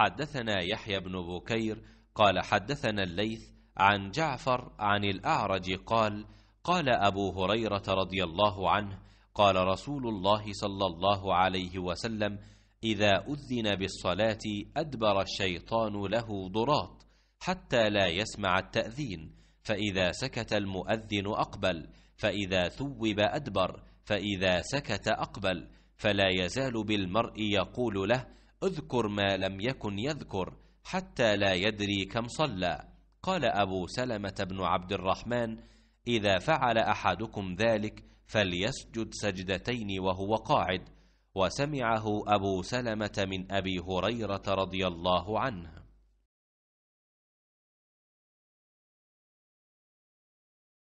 حدثنا يحيى بن بكير قال حدثنا الليث عن جعفر عن الأعرج قال قال أبو هريرة رضي الله عنه قال رسول الله صلى الله عليه وسلم إذا أذن بالصلاة أدبر الشيطان له ضراط حتى لا يسمع التأذين فإذا سكت المؤذن أقبل فإذا ثوب أدبر فإذا سكت أقبل فلا يزال بالمرء يقول له اذكر ما لم يكن يذكر حتى لا يدري كم صلى قال أبو سلمة بن عبد الرحمن إذا فعل أحدكم ذلك فليسجد سجدتين وهو قاعد وسمعه أبو سلمة من أبي هريرة رضي الله عنه